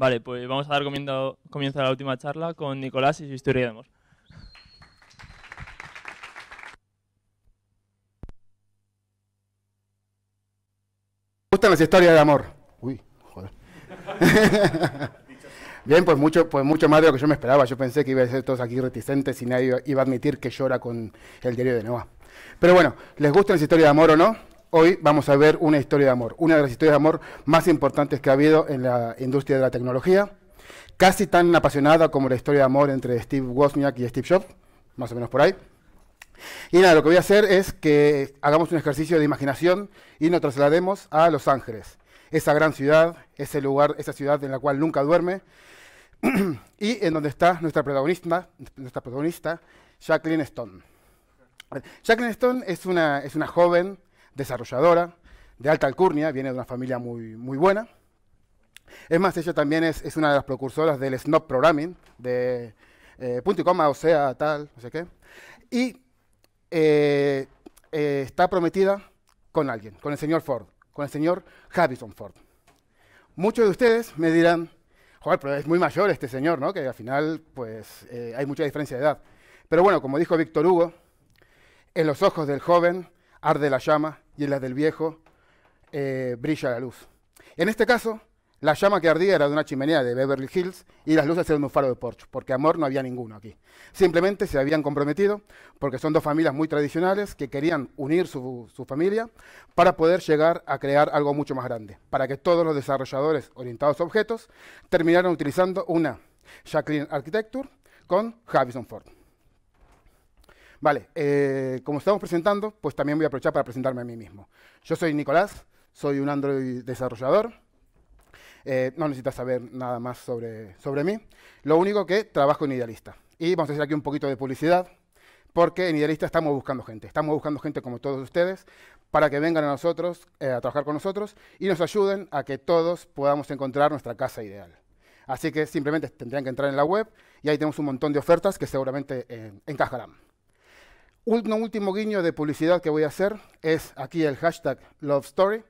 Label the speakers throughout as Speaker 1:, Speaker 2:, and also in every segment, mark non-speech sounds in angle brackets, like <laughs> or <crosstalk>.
Speaker 1: Vale, pues vamos a dar comienzo a la última charla con Nicolás y su historia de amor.
Speaker 2: gustan las historias de amor. Uy, joder. <laughs> Bien, pues mucho, pues mucho más de lo que yo me esperaba. Yo pensé que iba a ser todos aquí reticentes y nadie iba a admitir que llora con el diario de Noah. Pero bueno, ¿les gustan las historias de amor o no? Hoy vamos a ver una historia de amor, una de las historias de amor más importantes que ha habido en la industria de la tecnología, casi tan apasionada como la historia de amor entre Steve Wozniak y Steve Jobs, más o menos por ahí. Y nada, lo que voy a hacer es que hagamos un ejercicio de imaginación y nos traslademos a Los Ángeles, esa gran ciudad, ese lugar, esa ciudad en la cual nunca duerme <clears throat> y en donde está nuestra protagonista, nuestra protagonista Jacqueline Stone. Jacqueline Stone es una, es una joven desarrolladora, de alta alcurnia, viene de una familia muy, muy buena. Es más, ella también es, una de las precursoras del snob programming, de eh, punto y coma, o sea, tal, no sé qué. Y eh, eh, está prometida con alguien, con el señor Ford, con el señor Harrison Ford. Muchos de ustedes me dirán, joder, pero es muy mayor este señor, ¿no? Que al final, pues, hay mucha diferencia de edad. Pero bueno, como dijo Víctor Hugo, en los ojos del joven arde la llama y en las del viejo eh, brilla la luz. En este caso, la llama que ardía era de una chimenea de Beverly Hills y las luces eran un faro de porche, porque amor no había ninguno aquí. Simplemente se habían comprometido, porque son dos familias muy tradicionales que querían unir su, su, familia para poder llegar a crear algo mucho más grande, para que todos los desarrolladores orientados a objetos terminaran utilizando una Jacqueline Architecture con Harrison Ford. Vale, eh, como estamos presentando, pues también voy a aprovechar para presentarme a mí mismo. Yo soy Nicolás, soy un Android desarrollador. Eh, no necesitas saber nada más sobre, sobre mí. Lo único que trabajo en Idealista. Y vamos a hacer aquí un poquito de publicidad, porque en Idealista estamos buscando gente. Estamos buscando gente como todos ustedes para que vengan a nosotros, eh, a trabajar con nosotros y nos ayuden a que todos podamos encontrar nuestra casa ideal. Así que simplemente tendrían que entrar en la web y ahí tenemos un montón de ofertas que seguramente encajarán. Un último guiño de publicidad que voy a hacer es aquí el hashtag Love Story.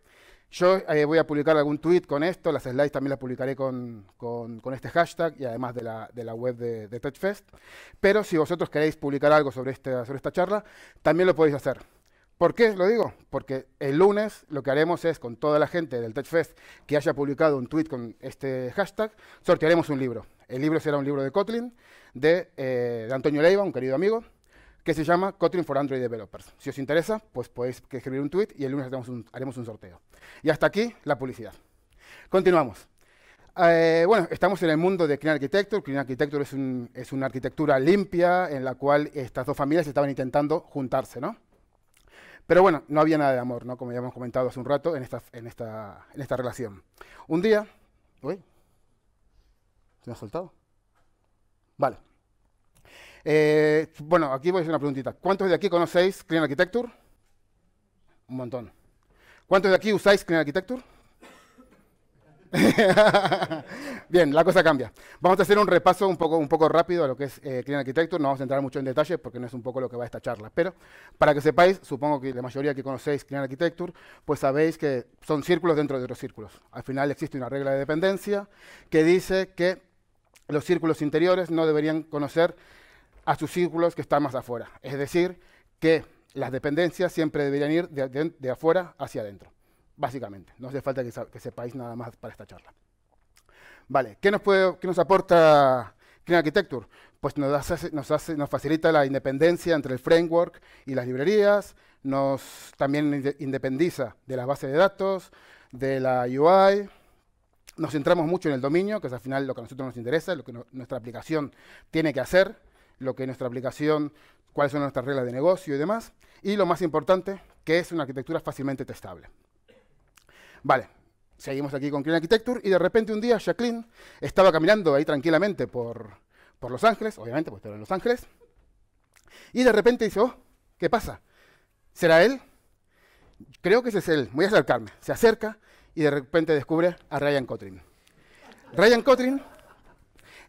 Speaker 2: Yo eh, voy a publicar algún tweet con esto, las slides también las publicaré con, este hashtag y además de la, web de, de, TechFest. Pero si vosotros queréis publicar algo sobre, esta charla, también lo podéis hacer. ¿Por qué lo digo? Porque el lunes lo que haremos es, con toda la gente del TechFest que haya publicado un tweet con este hashtag, sortearemos un libro. El libro será un libro de Kotlin, de, eh, de Antonio Leiva, un querido amigo, que se llama Kotlin for Android Developers. Si os interesa, pues podéis escribir un tweet y el lunes haremos un, sorteo. Y hasta aquí la publicidad. Continuamos. Eh, bueno, estamos en el mundo de Clean Architecture. Clean Architecture es, una arquitectura limpia en la cual estas dos familias estaban intentando juntarse, ¿no? Pero bueno, no había nada de amor, ¿no? Como ya hemos comentado hace un rato en esta, en en esta relación. Un día... Uy, ¿se me ha soltado? Vale. Eh, bueno, aquí voy a hacer una preguntita. ¿Cuántos de aquí conocéis Clean Architecture? Un montón. ¿Cuántos de aquí usáis Clean Architecture? <laughs> Bien, la cosa cambia. Vamos a hacer un repaso un poco, un poco rápido a lo que es eh, Clean Architecture. No vamos a entrar mucho en detalle porque no es un poco lo que va a esta charla. Pero para que sepáis, supongo que la mayoría que conocéis Clean Architecture, pues sabéis que son círculos dentro de otros círculos. Al final existe una regla de dependencia que dice que los círculos interiores no deberían conocer a sus círculos que están más afuera. Es decir, que las dependencias siempre deberían ir de, afuera hacia adentro, básicamente. No hace falta que, sepáis nada más para esta charla. Vale, ¿qué nos, aporta Clean Architecture? Pues nos, nos, hace, nos facilita la independencia entre el framework y las librerías, nos también independiza de las bases de datos, de la UI, nos centramos mucho en el dominio, que es al final lo que a nosotros nos interesa, lo que nuestra aplicación tiene que hacer, lo que es nuestra aplicación, cuáles son nuestras reglas de negocio y demás. Y lo más importante, que es una arquitectura fácilmente testable. Vale, seguimos aquí con Clean Architecture y de repente un día Jacqueline estaba caminando ahí tranquilamente por, Los Ángeles, obviamente, pues está en Los Ángeles, y de repente dice, oh, ¿qué pasa? ¿Será él? Creo que ese es él, voy a acercarme. Se acerca y de repente descubre a Ryan Cotrin. Ryan Cotrin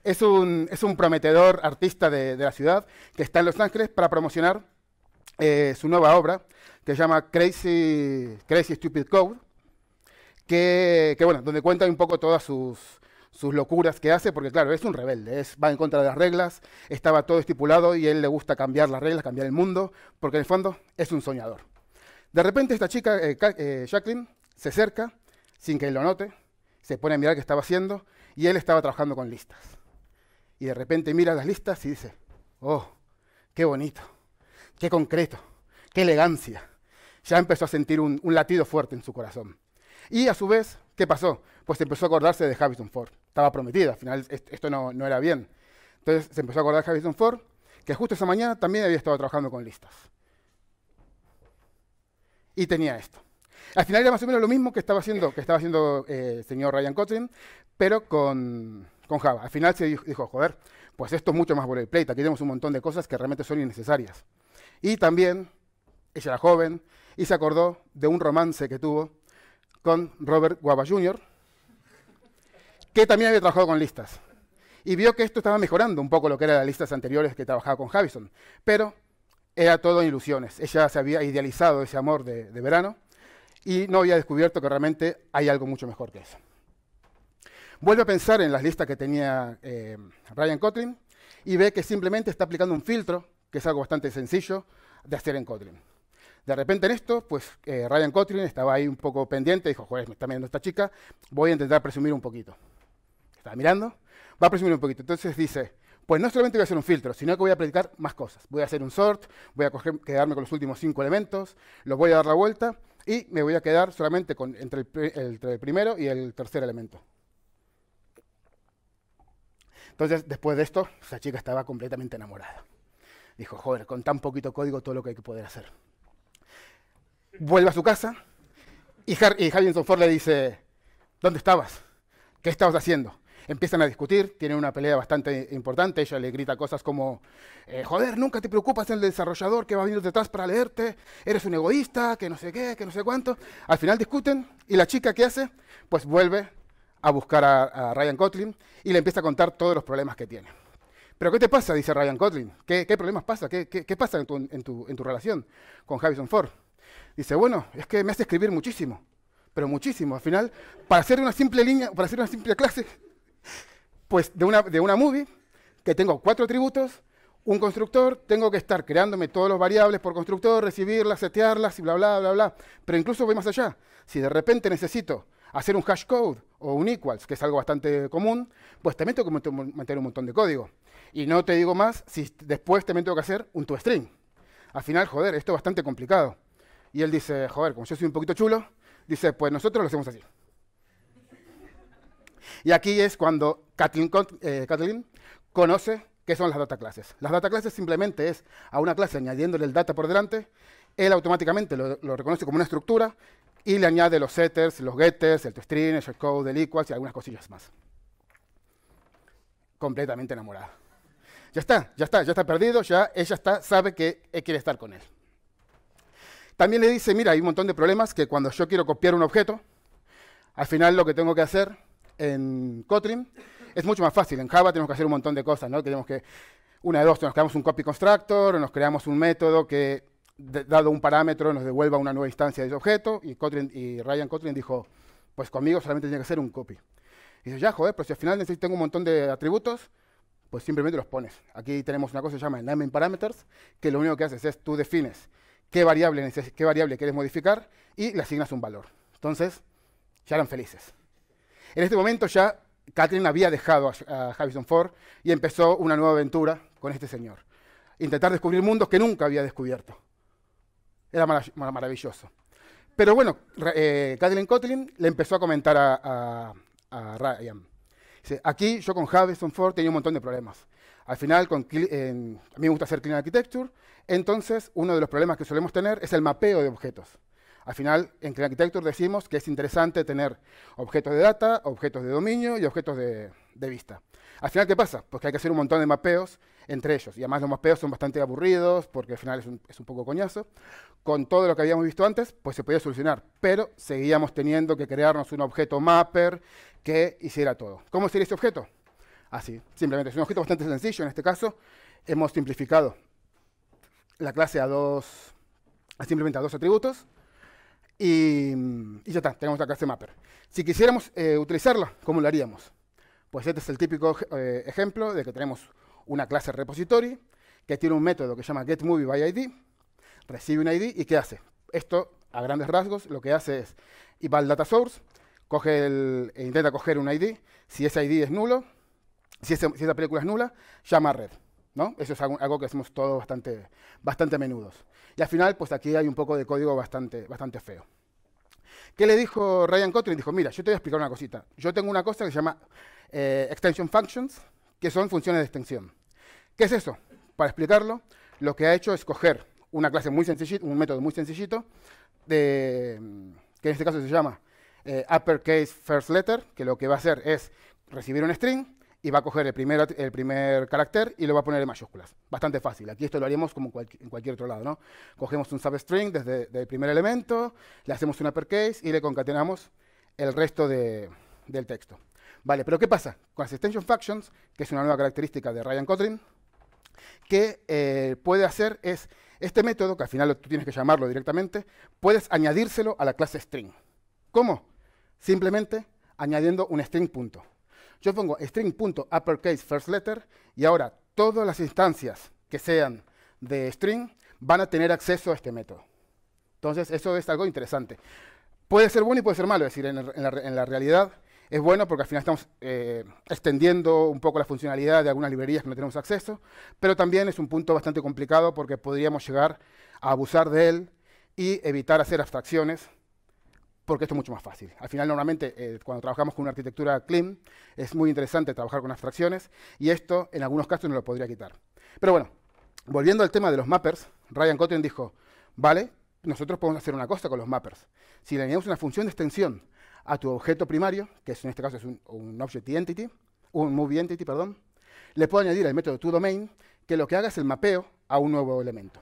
Speaker 2: es un, prometedor artista de, la ciudad que está en Los Ángeles para promocionar eh, su nueva obra que se llama Crazy, Crazy Stupid Code, que, bueno, donde cuenta un poco todas sus, locuras que hace, porque claro, es un rebelde, va en contra de las reglas, estaba todo estipulado y a él le gusta cambiar las reglas, cambiar el mundo, porque en el fondo es un soñador. De repente esta chica, eh, eh, Jacqueline, se acerca, sin que él lo note, se pone a mirar qué estaba haciendo y él estaba trabajando con listas y de repente mira las listas y dice, oh, qué bonito, qué concreto, qué elegancia. Ya empezó a sentir un, latido fuerte en su corazón. Y a su vez, ¿qué pasó? Pues empezó a acordarse de Harrison Ford. Estaba prometido, al final esto no, era bien. Entonces se empezó a acordar de Harrison Ford, que justo esa mañana también había estado trabajando con listas. Y tenía esto. Al final era más o menos lo mismo que estaba haciendo, que estaba haciendo eh, el señor Ryan Cotten, pero con, con Java. Al final se dijo, joder, pues esto es mucho más pleito, aquí tenemos un montón de cosas que realmente son innecesarias. Y también, ella era joven, y se acordó de un romance que tuvo con Robert Guava Jr., que también había trabajado con listas. Y vio que esto estaba mejorando un poco lo que eran las listas anteriores que trabajaba con Javison. Pero era todo ilusiones. Ella se había idealizado ese amor de verano y no había descubierto que realmente hay algo mucho mejor que eso. Vuelve a pensar en las listas que tenía eh, Ryan Kotlin y ve que simplemente está aplicando un filtro, que es algo bastante sencillo de hacer en Kotlin. De repente en esto, pues eh, Ryan Kotlin estaba ahí un poco pendiente, dijo, joder, me está mirando esta chica, voy a intentar presumir un poquito. Estaba mirando, va a presumir un poquito. Entonces dice, pues no solamente voy a hacer un filtro, sino que voy a aplicar más cosas. Voy a hacer un sort, voy a quedarme con los últimos cinco elementos, los voy a dar la vuelta y me voy a quedar solamente con, entre el primero y el tercer elemento. Entonces, después de esto, esa chica estaba completamente enamorada. Dijo, joder, con tan poquito código todo lo que hay que poder hacer. Vuelve a su casa y, y Harrison Ford le dice, ¿dónde estabas? ¿Qué estabas haciendo? Empiezan a discutir, tienen una pelea bastante importante, ella le grita cosas como, eh, joder, nunca te preocupas el desarrollador que va a venir detrás para leerte, eres un egoísta, que no sé qué, que no sé cuánto. Al final discuten y la chica, ¿qué hace? Pues vuelve a buscar a, Ryan Kotlin y le empieza a contar todos los problemas que tiene. ¿Pero qué te pasa? Dice Ryan Kotlin. ¿Qué, problemas pasa? ¿Qué, pasa en tu, relación con Harrison Ford? Dice, bueno, es que me hace escribir muchísimo, pero muchísimo. Al final, para hacer una simple línea, para hacer una simple clase, pues de una, de una movie, que tengo cuatro atributos, un constructor, tengo que estar creándome todos los variables por constructor, recibirlas, setearlas y bla, bla, bla, bla. Pero incluso voy más allá. Si de repente necesito hacer un hash code o un equals, que es algo bastante común, pues también tengo que meter un montón de código. Y no te digo más si después también tengo que hacer un toString. Al final, joder, esto es bastante complicado. Y él dice, joder, como yo soy un poquito chulo, dice, pues nosotros lo hacemos así. Y aquí es cuando Kathleen, eh, conoce qué son las data classes. Las data classes simplemente es a una clase añadiéndole el data por delante, él automáticamente lo reconoce como una estructura y le añade los setters, los getters, el toString, el shortcode, el equals y algunas cosillas más. Completamente enamorada. Ya está, ya está, ya está perdido, ya ella está, sabe que eh, quiere estar con él. También le dice, mira, hay un montón de problemas que cuando yo quiero copiar un objeto, al final lo que tengo que hacer en Kotlin es mucho más fácil. En Java tenemos que hacer un montón de cosas, ¿no? Tenemos que, una de dos, nos creamos un copy constructor, nos creamos un método que dado un parámetro, nos devuelva una nueva instancia de ese objeto. Y, y Ryan Kotlin dijo, pues conmigo solamente tiene que ser un copy. Y dice, ya, joder, pero pues si al final necesito un montón de atributos, pues simplemente los pones. Aquí tenemos una cosa que se llama naming parameters, que lo único que haces es tú defines qué variable, qué variable quieres modificar y le asignas un valor. Entonces, ya eran felices. En este momento ya Catherine había dejado a, Javison Ford y empezó una nueva aventura con este señor. Intentar descubrir mundos que nunca había descubierto. Era maravilloso. Pero bueno, eh, Kathleen Kotlin le empezó a comentar a, Ryan. Dice, aquí yo con Harrison Ford tenía un montón de problemas. Al final, con, a mí me gusta hacer Clean Architecture, entonces uno de los problemas que solemos tener es el mapeo de objetos. Al final, en Clean Architecture decimos que es interesante tener objetos de data, objetos de dominio y objetos de, vista. Al final, ¿qué pasa? Pues que hay que hacer un montón de mapeos entre ellos. Y además los mapeos son bastante aburridos porque al final es un, poco coñazo. Con todo lo que habíamos visto antes, pues se podía solucionar. Pero seguíamos teniendo que crearnos un objeto mapper que hiciera todo. ¿Cómo sería este objeto? Así, simplemente. Es un objeto bastante sencillo. En este caso, hemos simplificado la clase a dos, simplemente a dos atributos. Y, ya está, tenemos la clase este mapper. Si quisiéramos eh, utilizarla, ¿cómo lo haríamos? Pues este es el típico eh, ejemplo de que tenemos una clase repository que tiene un método que se llama getMovieById, recibe un ID y ¿qué hace? Esto, a grandes rasgos, lo que hace es ir al data source, coge el, e intenta coger un ID, si ese ID es nulo, si, esa película es nula, llama a red. ¿no? Eso es algo, que hacemos todos bastante, bastante menudos. Y al final, pues aquí hay un poco de código bastante, bastante feo. ¿Qué le dijo Ryan Kotlin? Dijo, mira, yo te voy a explicar una cosita. Yo tengo una cosa que se llama eh, extension functions, que son funciones de extensión. ¿Qué es eso? Para explicarlo, lo que ha hecho es coger una clase muy sencillita, un método muy sencillito, de, que en este caso se llama eh, uppercase first letter, que lo que va a hacer es recibir un string, y va a coger el primer, el primer carácter y lo va a poner en mayúsculas. Bastante fácil. Aquí esto lo haríamos como en cualquier otro lado, ¿no? Cogemos un substring desde el primer elemento, le hacemos un uppercase y le concatenamos el resto del texto. Vale, pero ¿qué pasa? Con las extension functions, que es una nueva característica de Ryan Kotlin, que eh, puede hacer es, este método, que al final tú tienes que llamarlo directamente, puedes añadírselo a la clase string. ¿Cómo? Simplemente añadiendo un string punto. Yo pongo string.uppercase first letter y ahora todas las instancias que sean de string van a tener acceso a este método. Entonces, eso es algo interesante. Puede ser bueno y puede ser malo, es decir, en, la, realidad es bueno porque al final estamos eh, extendiendo un poco la funcionalidad de algunas librerías que no tenemos acceso, pero también es un punto bastante complicado porque podríamos llegar a abusar de él y evitar hacer abstracciones porque esto es mucho más fácil. Al final, normalmente, eh, cuando trabajamos con una arquitectura clean, es muy interesante trabajar con abstracciones, y esto, en algunos casos, no lo podría quitar. Pero bueno, volviendo al tema de los mappers, Ryan Cotton dijo, vale, nosotros podemos hacer una cosa con los mappers. Si le añadimos una función de extensión a tu objeto primario, que en este caso es un, object entity, un move entity, perdón, le puedo añadir el método Domain que lo que haga es el mapeo a un nuevo elemento.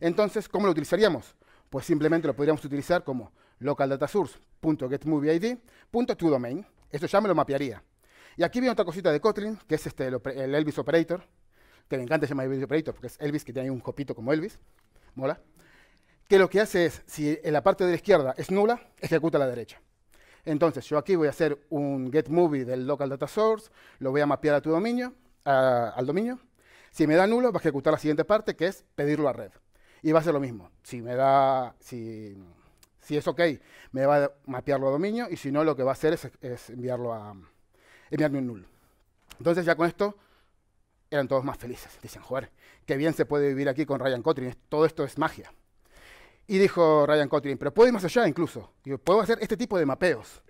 Speaker 2: Entonces, ¿cómo lo utilizaríamos? Pues simplemente lo podríamos utilizar como local Esto ya me lo mapearía. Y aquí viene otra cosita de Kotlin, que es este, el Elvis Operator, que me encanta llamar Elvis Operator, porque es Elvis que tiene un copito como Elvis, mola, que lo que hace es, si en la parte de la izquierda es nula, ejecuta la derecha. Entonces, yo aquí voy a hacer un getmovie del local lo voy a mapear a tu dominio, al dominio. Si me da nulo, va a ejecutar la siguiente parte, que es pedirlo a red. Y va a hacer lo mismo. Si me da, si si es OK, me va a mapearlo a dominio y si no, lo que va a hacer es, enviarlo a, enviarme un null. Entonces ya con esto eran todos más felices. Dicen, joder, qué bien se puede vivir aquí con Ryan Cotrin, todo esto es magia. Y dijo Ryan Cotrin, pero puedo ir más allá incluso, puedo hacer este tipo de mapeos.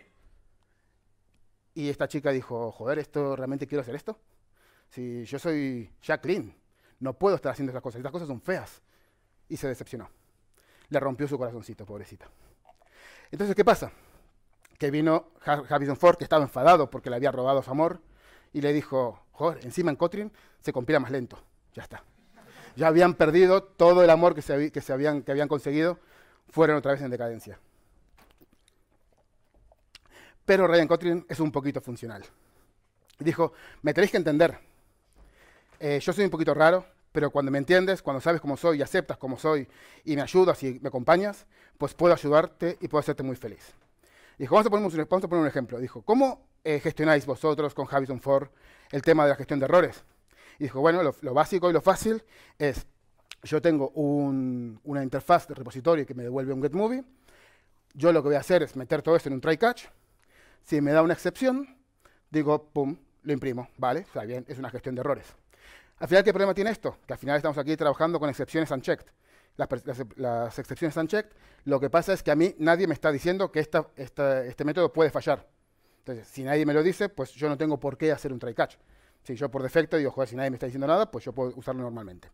Speaker 2: Y esta chica dijo, joder, ¿esto realmente quiero hacer esto? Si yo soy Jacqueline, no puedo estar haciendo estas cosas, estas cosas son feas. Y se decepcionó. Le rompió su corazoncito, pobrecita. Entonces, ¿qué pasa? Que vino Harrison Ford, que estaba enfadado porque le había robado su amor, y le dijo, joder, encima en Cotrim se compila más lento. Ya está. Ya habían perdido todo el amor que, se habían, que habían conseguido, fueron otra vez en decadencia. Pero Ryan Cotrim es un poquito funcional. Dijo, me tenéis que entender. Eh, yo soy un poquito raro, pero cuando me entiendes, cuando sabes cómo soy y aceptas cómo soy y me ayudas y me acompañas, pues puedo ayudarte y puedo hacerte muy feliz. Dijo, vamos a poner un, un ejemplo. Dijo, ¿cómo eh, gestionáis vosotros con Javison Ford el tema de la gestión de errores? Y dijo, bueno, lo, básico y lo fácil es, yo tengo una interfaz de repositorio que me devuelve un Movie. yo lo que voy a hacer es meter todo esto en un try catch, si me da una excepción, digo, pum, lo imprimo, ¿vale? Está bien, es una gestión de errores. Al final, ¿qué problema tiene esto? Que al final estamos aquí trabajando con excepciones unchecked. Las, excepciones unchecked, lo que pasa es que a mí nadie me está diciendo que este método puede fallar. Entonces, si nadie me lo dice, pues yo no tengo por qué hacer un try catch. Si yo por defecto digo, joder, si nadie me está diciendo nada, pues yo puedo usarlo normalmente.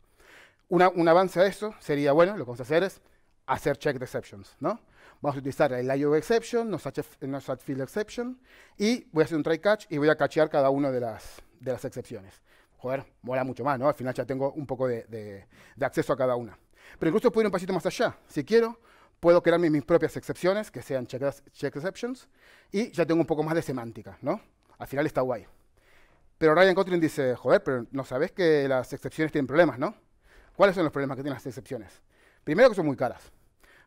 Speaker 2: un avance a eso sería, bueno, lo que vamos a hacer es hacer check de exceptions, ¿no? Vamos a utilizar el IO exception, no such, field exception, y voy a hacer un try catch y voy a cachear cada una de las, de las excepciones joder, mola mucho más, ¿no? Al final ya tengo un poco de, acceso a cada una. Pero incluso puedo ir un pasito más allá. Si quiero, puedo crearme mis propias excepciones, que sean check, exceptions, y ya tengo un poco más de semántica, ¿no? Al final está guay. Pero Ryan Kotlin dice, joder, pero no sabes que las excepciones tienen problemas, ¿no? ¿Cuáles son los problemas que tienen las excepciones? Primero que son muy caras,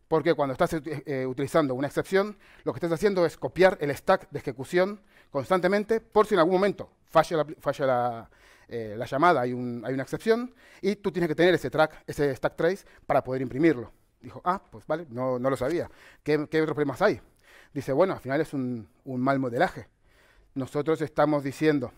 Speaker 2: porque cuando estás eh, eh, utilizando una excepción, lo que estás haciendo es copiar el stack de ejecución constantemente por si en algún momento falla la, falla la, eh, la llamada, hay, un, hay, una excepción, y tú tienes que tener ese track, ese stack trace para poder imprimirlo. Dijo, ah, pues vale, no, lo sabía. ¿Qué, otros problemas hay? Dice, bueno, al final es un, mal modelaje. Nosotros estamos diciendo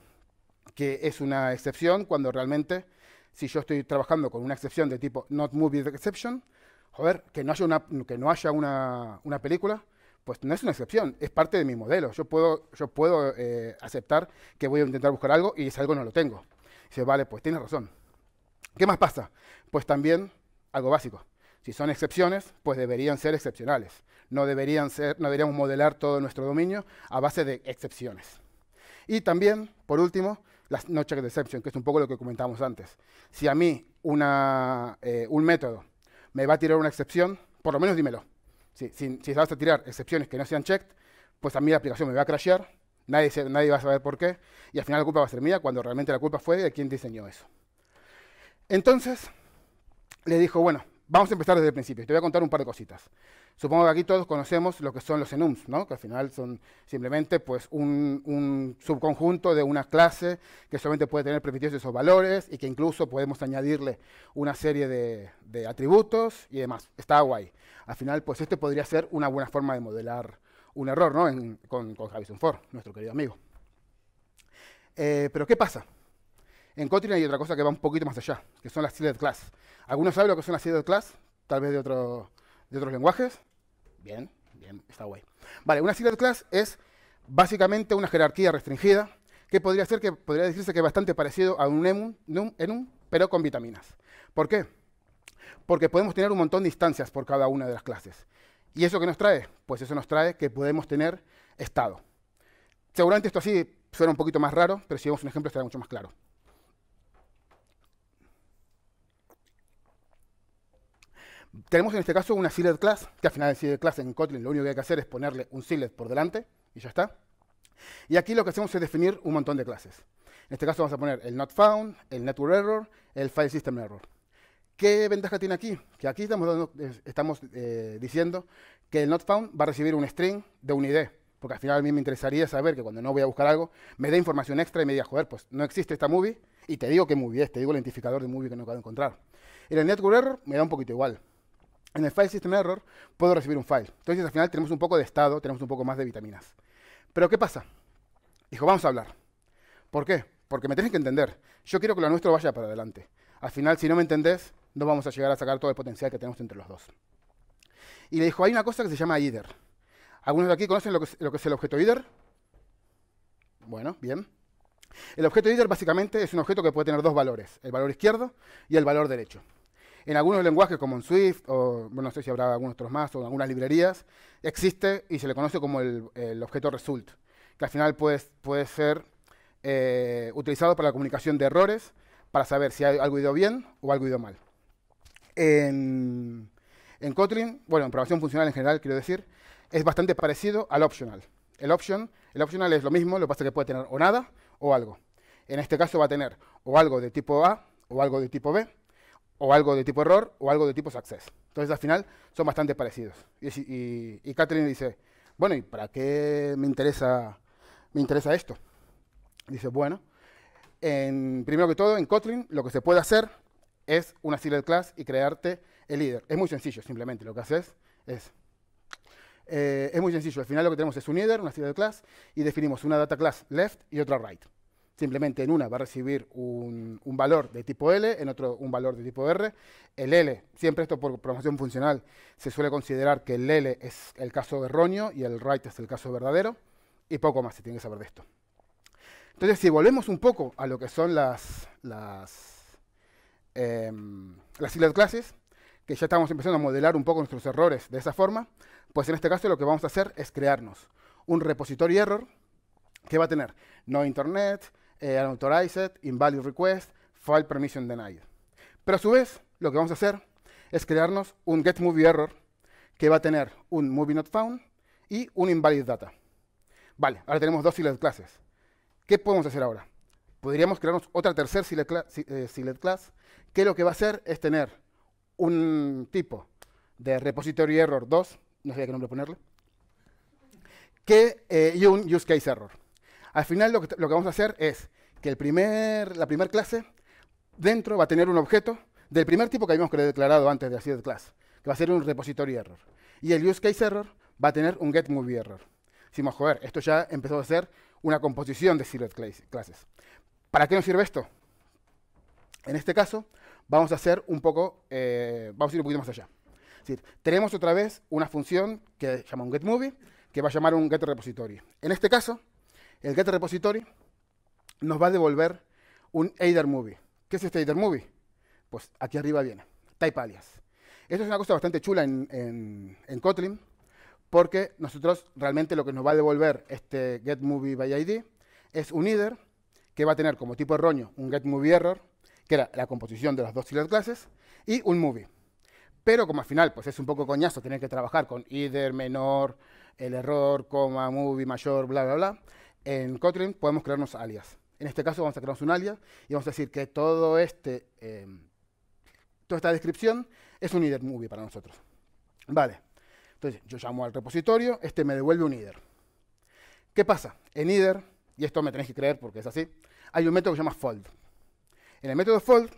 Speaker 2: que es una excepción cuando realmente, si yo estoy trabajando con una excepción de tipo not movie exception, joder, que no haya una, que no haya una, película, pues no es una excepción, es parte de mi modelo. Yo puedo, yo puedo eh, aceptar que voy a intentar buscar algo y ese algo no lo tengo. Dice, vale, pues tienes razón. ¿Qué más pasa? Pues también algo básico. Si son excepciones, pues deberían ser excepcionales. No, deberían ser, no deberíamos modelar todo nuestro dominio a base de excepciones. Y también, por último, las no de exception, que es un poco lo que comentamos antes. Si a mí eh, un método me va a tirar una excepción, por lo menos dímelo. Si, si, si vas a tirar excepciones que no sean checked, pues a mí la aplicación me va a crashear Nadie, nadie va a saber por qué. Y al final la culpa va a ser mía cuando realmente la culpa fue de quien diseñó eso. Entonces, le dijo, bueno, vamos a empezar desde el principio. Te voy a contar un par de cositas. Supongo que aquí todos conocemos lo que son los enums, ¿no? que al final son simplemente pues, un, subconjunto de una clase que solamente puede tener permitidos esos valores y que incluso podemos añadirle una serie de, de, atributos y demás. Está guay. Al final, pues este podría ser una buena forma de modelar un error ¿no? con, con, Harrison Ford, nuestro querido amigo. Eh, pero ¿qué pasa? En Kotlin hay otra cosa que va un poquito más allá, que son las sealed class. ¿Algunos sabe lo que son las sealed class? Tal vez de, de otros lenguajes. Bien, bien, está guay. Vale, una sealed class es básicamente una jerarquía restringida que podría ser que podría decirse que es bastante parecido a un enum, enum, pero con vitaminas. ¿Por qué? Porque podemos tener un montón de instancias por cada una de las clases. ¿Y eso qué nos trae? Pues eso nos trae que podemos tener estado. Seguramente esto así suena un poquito más raro, pero si vemos un ejemplo estará mucho más claro. Tenemos en este caso una sealed class, que al final de sealed class en Kotlin lo único que hay que hacer es ponerle un sealed por delante y ya está. Y aquí lo que hacemos es definir un montón de clases. En este caso vamos a poner el not found, el network error, el file system error. ¿Qué ventaja tiene aquí? Que aquí estamos, estamos eh, diciendo que el not found va a recibir un string de un ID, porque al final a mí me interesaría saber que cuando no voy a buscar algo, me dé información extra y me diga, joder, pues no existe esta movie, y te digo qué movie es, te digo el identificador de movie que no acabo de encontrar. En el network error me da un poquito igual. En el file system error puedo recibir un file. Entonces al final tenemos un poco de estado, tenemos un poco más de vitaminas. Pero ¿qué pasa? Dijo, vamos a hablar. ¿Por qué? Porque me tienes que entender. Yo quiero que lo nuestro vaya para adelante. Al final, si no me entendés, no vamos a llegar a sacar todo el potencial que tenemos entre los dos. Y le dijo, hay una cosa que se llama IDER. ¿Algunos de aquí conocen lo que es, el objeto IDER? Bueno, bien. El objeto IDER básicamente es un objeto que puede tener dos valores, el valor izquierdo y el valor derecho. En algunos lenguajes como en Swift, o bueno, no sé si habrá algunos otros más, o en algunas librerías, existe y se le conoce como el, objeto result, que al final puede, ser eh, utilizado para la comunicación de errores, para saber si algo ha ido bien o algo ha ido mal. En, Kotlin, bueno, en programación funcional en general, quiero decir, es bastante parecido al optional. El option, el optional es lo mismo, lo que pasa es que puede tener o nada o algo. En este caso va a tener o algo de tipo A, o algo de tipo B, o algo de tipo error, o algo de tipo success. Entonces, al final, son bastante parecidos. Y, y, dice, bueno, ¿y para qué me interesa, me interesa esto? Dice, bueno, en, primero que todo, en Kotlin lo que se puede hacer es una de Class y crearte el líder. Es muy sencillo, simplemente lo que haces es... Eh, es muy sencillo, al final lo que tenemos es un líder, una de Class, y definimos una data class left y otra right. Simplemente en una va a recibir un, valor de tipo L, en otro un valor de tipo R. El L, siempre esto por programación funcional, se suele considerar que el L es el caso erróneo y el right es el caso verdadero, y poco más se tiene que saber de esto. Entonces, si volvemos un poco a lo que son las, las eh, las siglas de clases, que ya estamos empezando a modelar un poco nuestros errores de esa forma, pues en este caso lo que vamos a hacer es crearnos un repository error que va a tener no internet, eh, unauthorized, invalid request, file permission denied. Pero a su vez, lo que vamos a hacer es crearnos un get movie error que va a tener un movie not found y un invalid data. Vale, ahora tenemos dos siglas de clases. ¿Qué podemos hacer ahora? podríamos crearnos otra tercera eh, Silet class, que lo que va a hacer es tener un tipo de repository error 2, no sabía qué nombre ponerle, que, eh, y un use case error. Al final lo que, vamos a hacer es que el primer, la primera clase dentro va a tener un objeto del primer tipo que habíamos declarado antes de silet class, que va a ser un repository error. Y el use case error va a tener un get movie error. Decimos, joder, esto ya empezó a ser una composición de silet classes. ¿Para qué nos sirve esto? En este caso, vamos a hacer un poco, eh, vamos a ir un poquito más allá. tenemos otra vez una función que se llama un getMovie, que va a llamar un getRepository. En este caso, el getRepository nos va a devolver un movie ¿Qué es este movie Pues aquí arriba viene, type alias. Esto es una cosa bastante chula en, en, Kotlin, porque nosotros realmente lo que nos va a devolver este getMovieById es un either que va a tener como tipo un get un getMovieError, que era la composición de las dos silhouette clases, y un movie. Pero como al final pues es un poco coñazo tener que trabajar con either, menor, el error, coma, movie, mayor, bla, bla, bla, en Kotlin podemos crearnos alias. En este caso vamos a crearnos un alias y vamos a decir que todo este, em, toda esta descripción es un either movie para nosotros. Vale, entonces yo llamo al repositorio, este me devuelve un either. ¿Qué pasa? En either y esto me tenéis que creer porque es así, hay un método que se llama fold. En el método fold,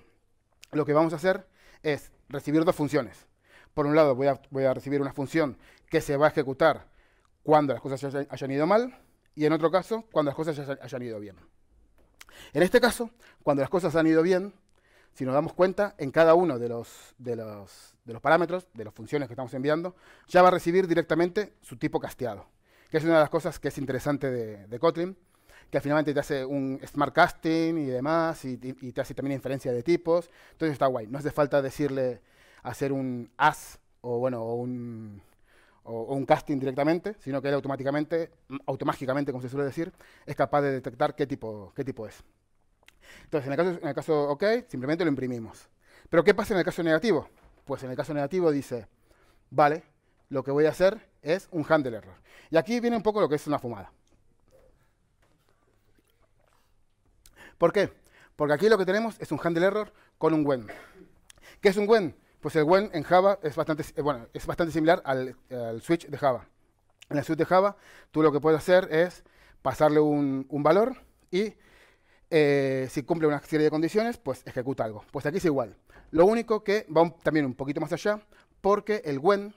Speaker 2: lo que vamos a hacer es recibir dos funciones. Por un lado, voy a, recibir una función que se va a ejecutar cuando las cosas hayan, ido mal, y en otro caso, cuando las cosas hayan, ido bien. En este caso, cuando las cosas han ido bien, si nos damos cuenta, en cada uno de los, parámetros, de las funciones que estamos enviando, ya va a recibir directamente su tipo casteado, que es una de las cosas que es interesante de, de Kotlin, que finalmente te hace un smart casting y demás, y, te hace también inferencia de tipos. Entonces está guay. No hace falta decirle hacer un as o bueno, o un, casting directamente, sino que él automáticamente, automáticamente, como se suele decir, es capaz de detectar qué tipo, qué tipo es. Entonces, en caso, en el caso OK, simplemente lo imprimimos. Pero ¿qué pasa en el caso negativo? Pues en el caso negativo dice, vale, lo que voy a hacer es un handle error. Y aquí viene un poco lo que es una fumada. ¿Por qué? Porque aquí lo que tenemos es un handle error con un when. ¿Qué es un when? Pues el when en Java es bastante, eh, bueno, es bastante similar al, switch de Java. En el switch de Java, tú lo que puedes hacer es pasarle un, valor y eh, si cumple una serie de condiciones, pues ejecuta algo. Pues aquí es igual. Lo único que va también un poquito más allá, porque el when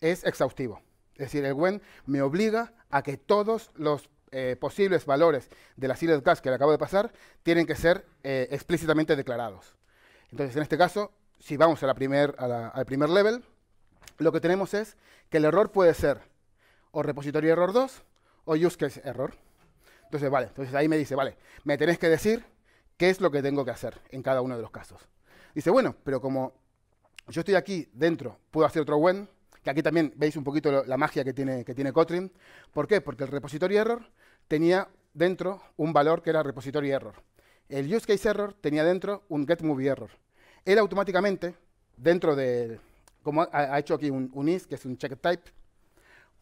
Speaker 2: es exhaustivo. Es decir, el when me obliga a que todos los eh, posibles valores de las islas que le acabo de pasar tienen que ser eh, explícitamente declarados. Entonces, en este caso, si vamos a la primer, al primer level, lo que tenemos es que el error puede ser o repositorio error 2 o use case error. Entonces, vale, entonces ahí me dice, vale, me tenés que decir qué es lo que tengo que hacer en cada uno de los casos. Dice, bueno, pero como yo estoy aquí dentro, puedo hacer otro when, que aquí también veis un poquito la magia que tiene, que tiene Kotlin. ¿Por qué? Porque el repository error tenía dentro un valor que era repository error. El use case error tenía dentro un get movie error. Él automáticamente, dentro de, como ha, hecho aquí un, is, que es un check type,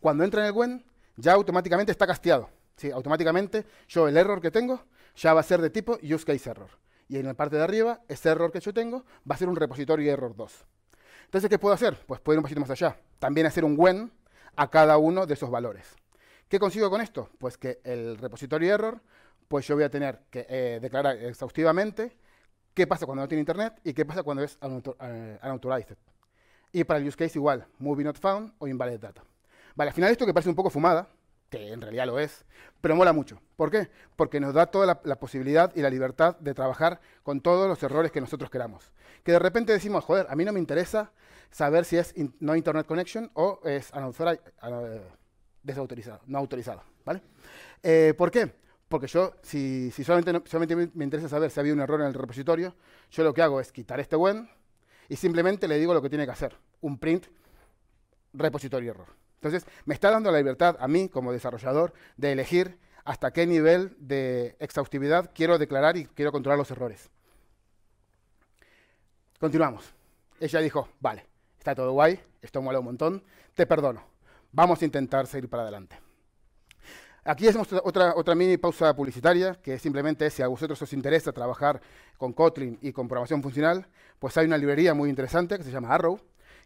Speaker 2: cuando entra en el when, ya automáticamente está casteado. Sí, automáticamente yo el error que tengo ya va a ser de tipo use case error. Y en la parte de arriba, ese error que yo tengo va a ser un repository error 2. Entonces, ¿qué puedo hacer? Pues puedo ir un pasito más allá. También hacer un when a cada uno de esos valores. ¿Qué consigo con esto? Pues que el repositorio error, pues yo voy a tener que eh, declarar exhaustivamente qué pasa cuando no tiene internet y qué pasa cuando es eh, unauthorized. Y para el use case igual, movie not found o invalid data. Vale, al final esto que parece un poco fumada, que en realidad lo es, pero mola mucho. ¿Por qué? Porque nos da toda la, posibilidad y la libertad de trabajar con todos los errores que nosotros queramos. Que de repente decimos, joder, a mí no me interesa saber si es no Internet Connection o es ah, desautorizado, no autorizado, ¿vale? Eh, ¿Por qué? Porque yo, si, solamente, solamente me interesa saber si había un error en el repositorio, yo lo que hago es quitar este when y simplemente le digo lo que tiene que hacer, un print repositorio error. Entonces, me está dando la libertad a mí como desarrollador de elegir hasta qué nivel de exhaustividad quiero declarar y quiero controlar los errores. Continuamos. Ella dijo, vale, está todo guay, esto mola un montón, te perdono, vamos a intentar seguir para adelante. Aquí hacemos otra, otra mini pausa publicitaria, que simplemente si a vosotros os interesa trabajar con Kotlin y con programación funcional, pues hay una librería muy interesante que se llama Arrow,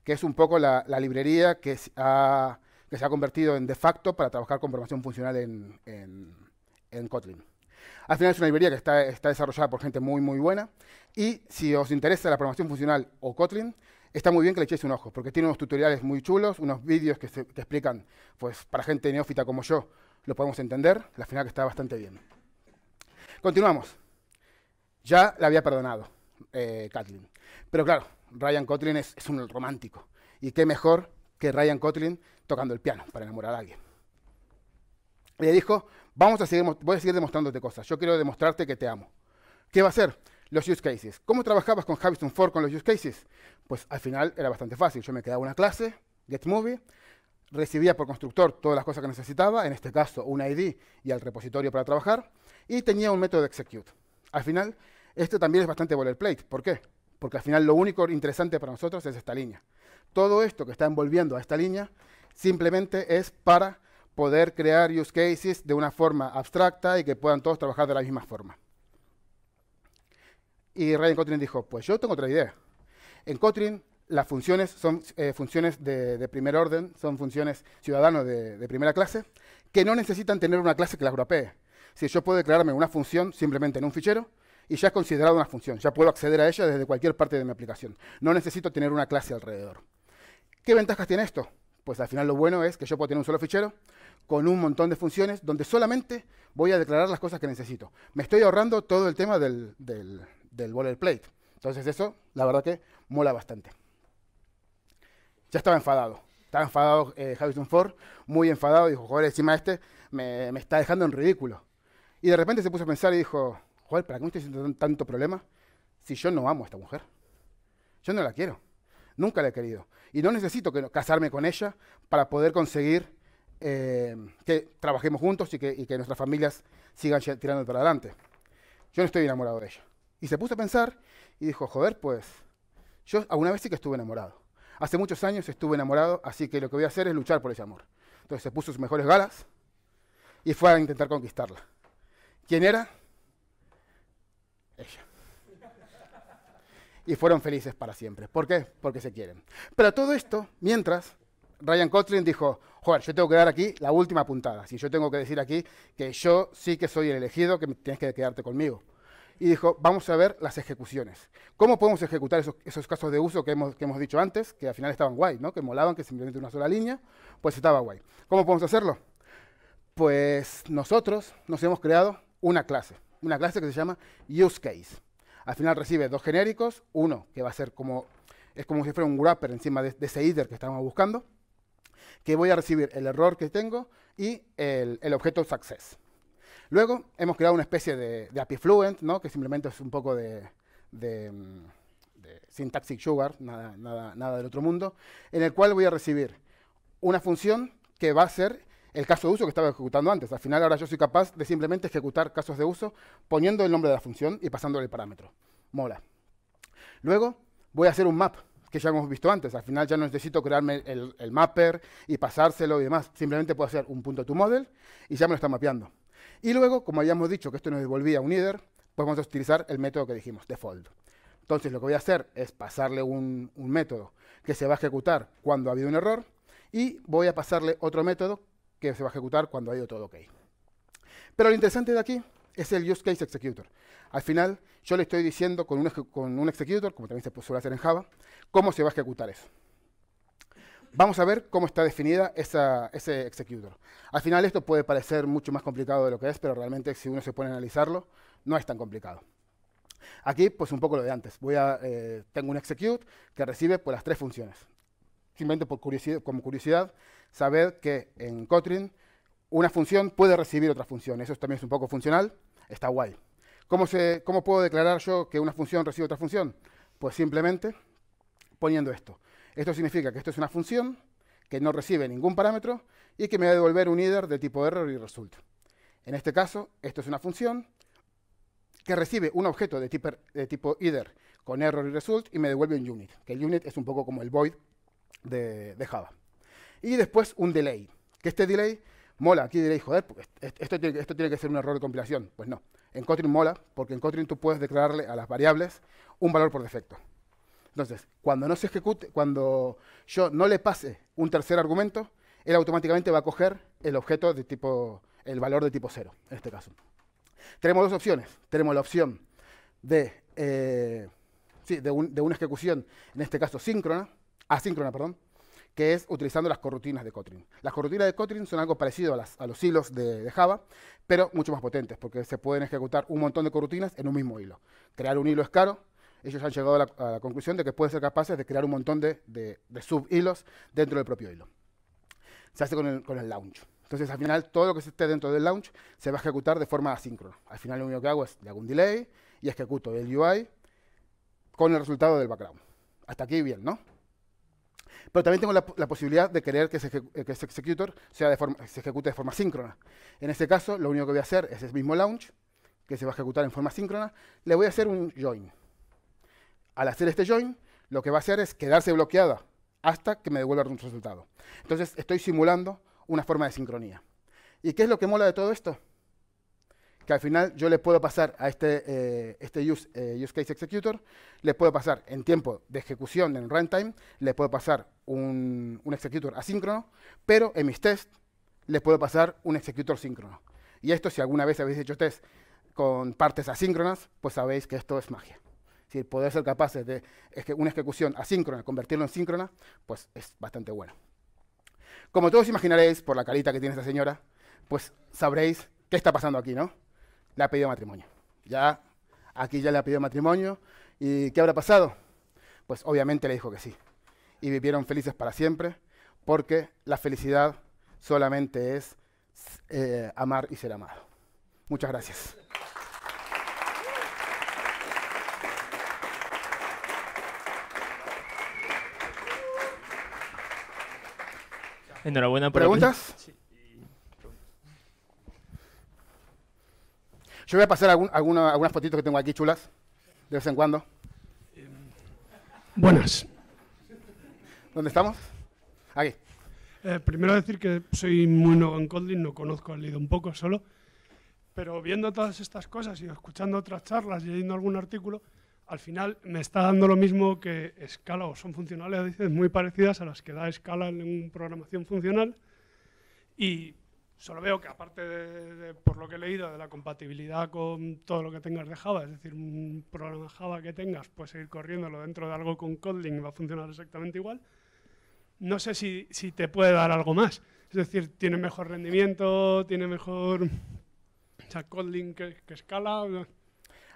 Speaker 2: que es un poco la librería que ha que se ha convertido en de facto para trabajar con programación funcional en, en, Kotlin. Al final es una librería que está, está, desarrollada por gente muy, muy buena. Y si os interesa la programación funcional o Kotlin, está muy bien que le echéis un ojo, porque tiene unos tutoriales muy chulos, unos vídeos que, te explican, pues para gente neófita como yo, lo podemos entender. Al final que está bastante bien. Continuamos. Ya la había perdonado eh, Pero claro, Ryan Kotlin es, es un romántico. Y qué mejor que Ryan Kotlin tocando el piano para enamorar a alguien. Le dijo, vamos a seguir, voy a seguir demostrándote cosas, yo quiero demostrarte que te amo. ¿Qué va a hacer? Los use cases. ¿Cómo trabajabas con Harrison 4 con los use cases? Pues al final era bastante fácil. Yo me quedaba una clase, Get Movie, recibía por constructor todas las cosas que necesitaba, en este caso un ID y el repositorio para trabajar, y tenía un método execute. Al final, esto también es bastante boilerplate. ¿Por qué? Porque al final lo único interesante para nosotros es esta línea. Todo esto que está envolviendo a esta línea Simplemente es para poder crear use cases de una forma abstracta y que puedan todos trabajar de la misma forma. Y Ryan Kotlin dijo, pues yo tengo otra idea. En Kotlin las funciones son eh, funciones de, primer orden, son funciones ciudadanos de, primera clase, que no necesitan tener una clase que las europee. Si yo puedo declararme una función simplemente en un fichero, y ya es considerada una función, ya puedo acceder a ella desde cualquier parte de mi aplicación. No necesito tener una clase alrededor. ¿Qué ventajas tiene esto? Pues al final lo bueno es que yo puedo tener un solo fichero con un montón de funciones donde solamente voy a declarar las cosas que necesito. Me estoy ahorrando todo el tema del, del, boilerplate. Entonces eso, la verdad que mola bastante. Ya estaba enfadado. Estaba enfadado eh, Harrison Ford, muy enfadado. Dijo, joder, encima este me, está dejando en ridículo. Y de repente se puso a pensar y dijo, joder, ¿para qué me estoy haciendo tanto problema si yo no amo a esta mujer? Yo no la quiero. Nunca la he querido. Y no necesito casarme con ella para poder conseguir eh, que trabajemos juntos y que, y que nuestras familias sigan tirando para adelante. Yo no estoy enamorado de ella. Y se puso a pensar y dijo, joder, pues yo alguna vez sí que estuve enamorado. Hace muchos años estuve enamorado, así que lo que voy a hacer es luchar por ese amor. Entonces se puso sus mejores galas y fue a intentar conquistarla. ¿Quién era? Ella y fueron felices para siempre. ¿Por qué? Porque se quieren. Pero todo esto, mientras Ryan Kotlin dijo, joder, yo tengo que dar aquí la última puntada. Si yo tengo que decir aquí que yo sí que soy el elegido, que tienes que quedarte conmigo. Y dijo, vamos a ver las ejecuciones. ¿Cómo podemos ejecutar esos, casos de uso que hemos, hemos, dicho antes, que al final estaban guay, ¿no? que molaban, que simplemente una sola línea? Pues estaba guay. ¿Cómo podemos hacerlo? Pues nosotros nos hemos creado una clase, una clase que se llama Use Case. Al final recibe dos genéricos, uno que va a ser como, es como si fuera un wrapper encima de, ese header que estábamos buscando, que voy a recibir el error que tengo y el, objeto success. Luego hemos creado una especie de, API Fluent, ¿no? que simplemente es un poco de, de, mm, sugar, nada, nada, nada del otro mundo, en el cual voy a recibir una función que va a ser el caso de uso que estaba ejecutando antes. Al final ahora yo soy capaz de simplemente ejecutar casos de uso poniendo el nombre de la función y pasándole el parámetro. Mola. Luego voy a hacer un map, que ya hemos visto antes. Al final ya no necesito crearme el, mapper y pasárselo y demás. Simplemente puedo hacer un punto to model y ya me lo está mapeando. Y luego, como habíamos dicho que esto nos devolvía un header, podemos utilizar el método que dijimos, default. Entonces lo que voy a hacer es pasarle un, un método que se va a ejecutar cuando ha habido un error y voy a pasarle otro método que se va a ejecutar cuando haya todo ok. Pero lo interesante de aquí es el use case executor. Al final, yo le estoy diciendo con un, con un executor, como también se suele hacer en Java, cómo se va a ejecutar eso. Vamos a ver cómo está definida ese executor. Al final esto puede parecer mucho más complicado de lo que es, pero realmente si uno se pone a analizarlo, no es tan complicado. Aquí, pues un poco lo de antes. Eh, tengo un execute que recibe pues, las tres funciones. Simplemente por curiosidad, como curiosidad, saber que en Kotlin una función puede recibir otra función. Eso también es un poco funcional, está guay. ¿Cómo, ¿Cómo puedo declarar yo que una función recibe otra función? Pues simplemente poniendo esto. Esto significa que esto es una función que no recibe ningún parámetro y que me va a devolver un header de tipo error y result. En este caso, esto es una función que recibe un objeto de tipo, er, de con error y result y me devuelve un unit, que el unit es un poco como el void de Java y después un delay. Que este delay mola, aquí diréis, joder, esto tiene, que ser un error de compilación. Pues no, en Kotlin mola, porque en Kotlin tú puedes declararle a las variables un valor por defecto. Entonces, cuando no se ejecute, cuando yo no le pase un tercer argumento, él automáticamente va a coger el objeto de tipo, el valor de tipo cero, en este caso. Tenemos dos opciones. Tenemos la opción de, eh, de, de una ejecución, en este caso síncrona, asíncrona, perdón, que es utilizando las corrutinas de Kotlin. Las corrutinas de Kotlin son algo parecido a, los hilos de, Java, pero mucho más potentes, porque se pueden ejecutar un montón de corrutinas en un mismo hilo. Crear un hilo es caro, ellos han llegado a la, conclusión de que pueden ser capaces de crear un montón de, sub-hilos subhilos dentro del propio hilo. Se hace con el, launch. Entonces, al final, todo lo que esté dentro del launch se va a ejecutar de forma asíncrona. Al final, lo único que hago es le hago un delay y ejecuto el UI con el resultado del background. Hasta aquí bien, ¿no? pero también tengo la, posibilidad de querer que ese, executor sea de se ejecute de forma síncrona. En este caso, lo único que voy a hacer es el mismo launch, que se va a ejecutar en forma síncrona, le voy a hacer un join. Al hacer este join, lo que va a hacer es quedarse bloqueada hasta que me devuelva un resultado. Entonces, estoy simulando una forma de sincronía. ¿Y qué es lo que mola de todo esto? que al final yo le puedo pasar a este, eh, este eh, use, case executor, le puedo pasar en tiempo de ejecución en runtime, le puedo pasar un, un executor asíncrono, pero en mis tests le puedo pasar un executor síncrono. Y esto, si alguna vez habéis hecho test con partes asíncronas, pues sabéis que esto es magia. Si poder ser capaces de una ejecución asíncrona, convertirlo en síncrona, pues es bastante bueno. Como todos imaginaréis, por la carita que tiene esta señora, pues sabréis qué está pasando aquí, ¿no? le ha pedido matrimonio. Ya, aquí ya le ha pedido matrimonio. ¿Y qué habrá pasado? Pues obviamente le dijo que sí. Y vivieron felices para siempre, porque la felicidad solamente es eh, amar y ser amado. Muchas gracias. Enhorabuena ¿Preguntas? Sí. Yo voy a pasar algunas fotitos que tengo aquí chulas, de vez en cuando. Buenas. ¿Dónde estamos? Aquí.
Speaker 1: Eh, primero decir que soy muy nuevo en coding, no conozco, el leído un poco solo, pero viendo todas estas cosas y escuchando otras charlas y leyendo algún artículo, al final me está dando lo mismo que Scala o son funcionales muy parecidas a las que da Scala en programación funcional, y solo veo que aparte de, por lo que he leído de la compatibilidad con todo lo que tengas de Java, es decir, un programa Java que tengas, puedes seguir corriéndolo dentro de algo con Kotlin y va a funcionar exactamente igual. No sé si, te puede dar algo más. Es decir, tiene mejor rendimiento, tiene mejor... O Kotlin que, escala...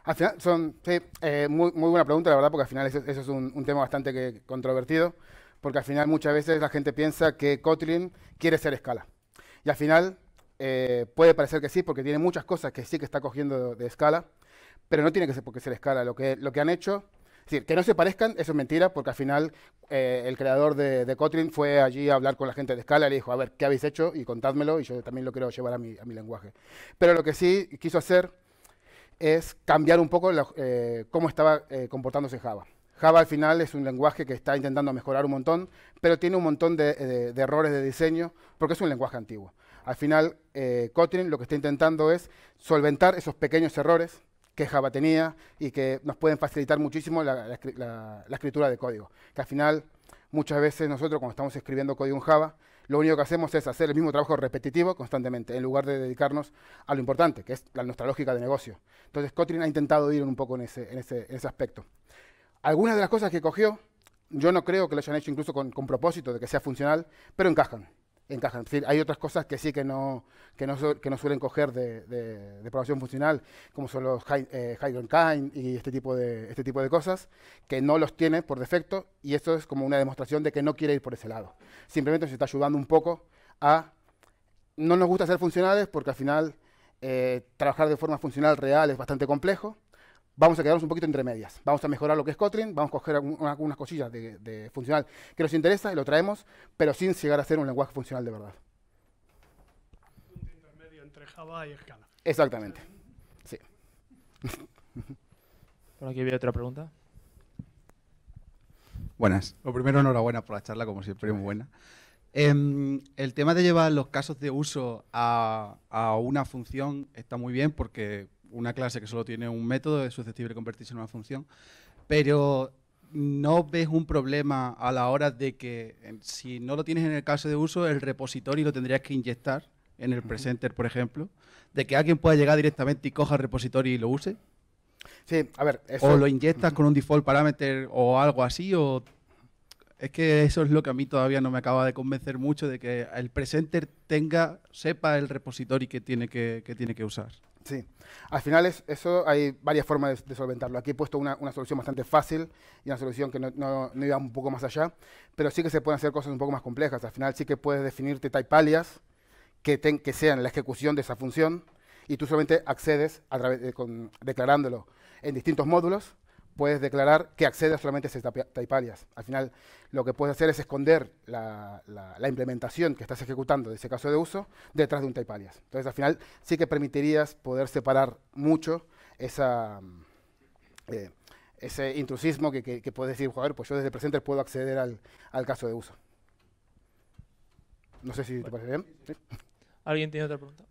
Speaker 2: Al final, son, sí, eh, muy, muy, buena pregunta, la verdad, porque al final eso, es un, tema bastante que, controvertido, porque al final muchas veces la gente piensa que Kotlin quiere ser escala. Y al final eh, puede parecer que sí, porque tiene muchas cosas que sí que está cogiendo de, escala, pero no tiene que ser porque escala. Lo que, lo que han hecho, es decir, que no se parezcan, eso es mentira, porque al final eh, el creador de, Kotlin fue allí a hablar con la gente de escala y le dijo, a ver, ¿qué habéis hecho? Y contádmelo, y yo también lo quiero llevar a mi, lenguaje. Pero lo que sí quiso hacer es cambiar un poco eh, cómo estaba comportándose Java. Java al final es un lenguaje que está intentando mejorar un montón, pero tiene un montón de, errores de diseño porque es un lenguaje antiguo. Al final, eh, Kotlin lo que está intentando es solventar esos pequeños errores que Java tenía y que nos pueden facilitar muchísimo la, escritura de código. Que al final, muchas veces nosotros cuando estamos escribiendo código en Java, lo único que hacemos es hacer el mismo trabajo repetitivo constantemente, en lugar de dedicarnos a lo importante, que es nuestra lógica de negocio. Entonces, Kotlin ha intentado ir un poco en ese aspecto. Algunas de las cosas que cogió, yo no creo que lo hayan hecho incluso con, propósito de que sea funcional, pero encajan. encajan. hay otras cosas que sí que no, suelen coger de, de, programación funcional, como son los high, eh, y este tipo, de, este tipo de cosas, que no los tiene por defecto, y esto es como una demostración de que no quiere ir por ese lado. Simplemente se está ayudando un poco a... No nos gusta ser funcionales porque al final eh, trabajar de forma funcional real es bastante complejo, vamos a quedarnos un poquito entre medias. Vamos a mejorar lo que es Kotlin, vamos a coger algunas cosillas de, funcional que nos interesa y lo traemos, pero sin llegar a ser un lenguaje funcional de verdad. Un intermedio entre Java y Scala. Exactamente. Sí. <laughs> Por aquí había otra pregunta. Buenas. Lo primero, enhorabuena por la charla, como siempre, muy buena. Em, el tema de llevar los casos de uso a una función está muy bien porque una clase que solo tiene un método es susceptible de convertirse en una función, pero no ves un problema a la hora de que si no lo tienes en el caso de uso, el repositorio lo tendrías que inyectar en el presenter, por ejemplo, de que alguien pueda llegar directamente y coja el repositorio y lo use. Sí, a ver. O lo inyectas con un default parameter o algo así, o es que eso es lo que a mí todavía no me acaba de convencer mucho de que el presenter tenga, sepa el repositorio que tiene que tiene que usar. Sí, al final eso hay varias formas de, solventarlo. Aquí he puesto una, solución bastante fácil y una solución que no, iba un poco más allá, pero sí que se pueden hacer cosas un poco más complejas. Al final sí que puedes definirte type alias que, ten, que sean la ejecución de esa función y tú solamente accedes a través de, declarándolo en distintos módulos puedes declarar que accedes solamente a type alias. Al final, lo que puedes hacer es esconder la, implementación que estás ejecutando de ese caso de uso detrás de un type alias. Entonces, al final, sí que permitirías poder separar mucho esa, mm, eh, ese intrusismo que, que, puedes decir, jugador, pues yo desde presente puedo acceder al, caso de uso. No sé si te parece bien.
Speaker 1: ¿Alguien tiene otra pregunta?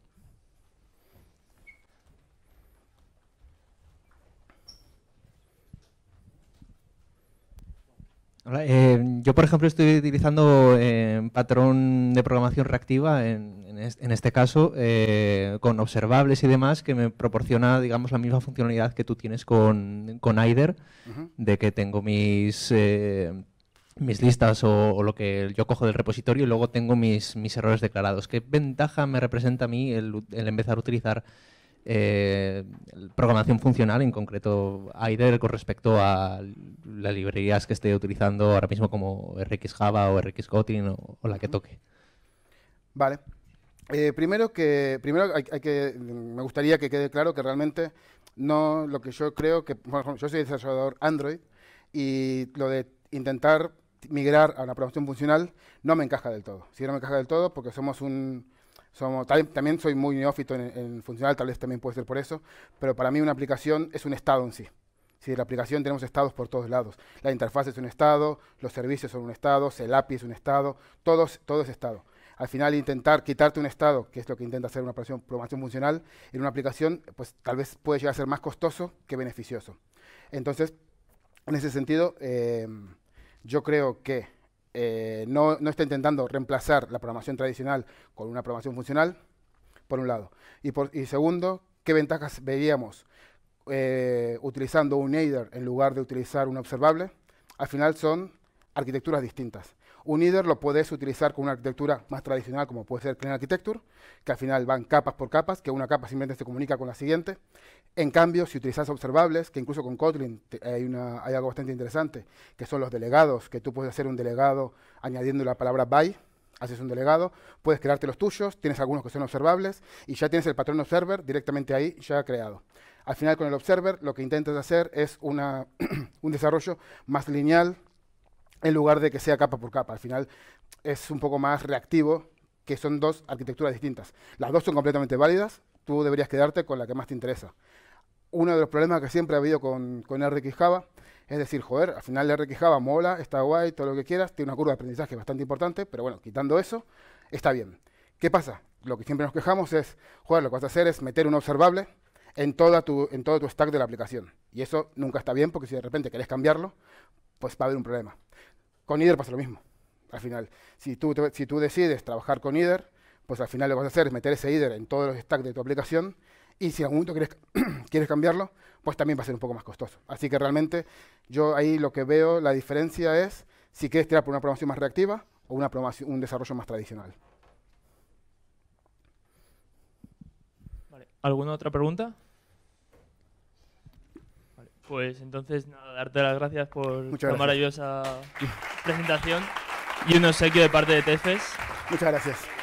Speaker 1: Eh, yo, por ejemplo, estoy utilizando eh, un patrón de programación reactiva, en, en, este, caso, eh, con observables y demás, que me proporciona, digamos, la misma funcionalidad que tú tienes con, con either de que tengo mis, mis listas o, lo que yo cojo del repositorio y luego tengo mis, mis errores declarados. ¿Qué ventaja me representa a mí el empezar a utilizar eh, programación funcional, en concreto AIDER, con respecto a las librerías que esté utilizando ahora mismo como RxJava Java o RX o, la que toque.
Speaker 2: Vale. Eh, primero que, primero hay, que, me gustaría que quede claro que realmente no lo que yo creo que, yo soy desarrollador Android y lo de intentar migrar a una programación funcional no me encaja del todo. Si no me encaja del todo porque somos un, también soy muy neófito en, funcional, tal vez también puede ser por eso, pero para mí una aplicación es un estado en sí. Si la aplicación tenemos estados por todos lados. La interfaz es un estado, los servicios son un estado, el API es un estado, todos, todo es estado. Al final intentar quitarte un estado, que es lo que intenta hacer una programación funcional, en una aplicación, pues tal vez puede llegar a ser más costoso que beneficioso. Entonces, en ese sentido, eh, yo creo que eh, no, está intentando reemplazar la programación tradicional con una programación funcional, por un lado. Y, por, segundo, ¿qué ventajas veíamos eh, utilizando un aider en lugar de utilizar un observable? Al final son arquitecturas distintas. Un IDER lo puedes utilizar con una arquitectura más tradicional, como puede ser Clean Architecture, que al final van capas por capas, que una capa simplemente se comunica con la siguiente. En cambio, si utilizas observables, que incluso con Kotlin hay, algo bastante interesante, que son los delegados, que tú puedes hacer un delegado añadiendo la palabra by, haces un delegado, puedes crearte los tuyos, tienes algunos que son observables y ya tienes el patrón observer directamente ahí ya creado. Al final con el observer lo que intentas hacer es <clears throat> un desarrollo más lineal, en lugar de que sea capa por capa. Al final es un poco más reactivo, que son dos arquitecturas distintas. Las dos son completamente válidas, tú deberías quedarte con la que más te interesa. Uno de los problemas que siempre ha habido con, con es decir, joder, al final RX Java mola, está guay, todo lo que quieras, tiene una curva de aprendizaje bastante importante, pero bueno, quitando eso, está bien. ¿Qué pasa? Lo que siempre nos quejamos es, joder, lo que vas a hacer es meter un observable en, en todo tu stack de la aplicación. Y eso nunca está bien porque si de repente querés cambiarlo, pues va a haber un problema. Con IDER pasa lo mismo. Al final, si tú, si decides trabajar con IDER, pues al final lo que vas a hacer es meter ese IDER en todos los stacks de tu aplicación y si en algún momento <clears throat> quieres, cambiarlo, pues también va a ser un poco más costoso. Así que realmente yo ahí lo que veo, la diferencia es si quieres tirar por una programación más reactiva o una un desarrollo más tradicional.
Speaker 1: ¿Alguna otra pregunta? Pues entonces, nada, darte las gracias por la maravillosa <laughs>
Speaker 2: presentación y un obsequio de parte de Tefes. Muchas gracias.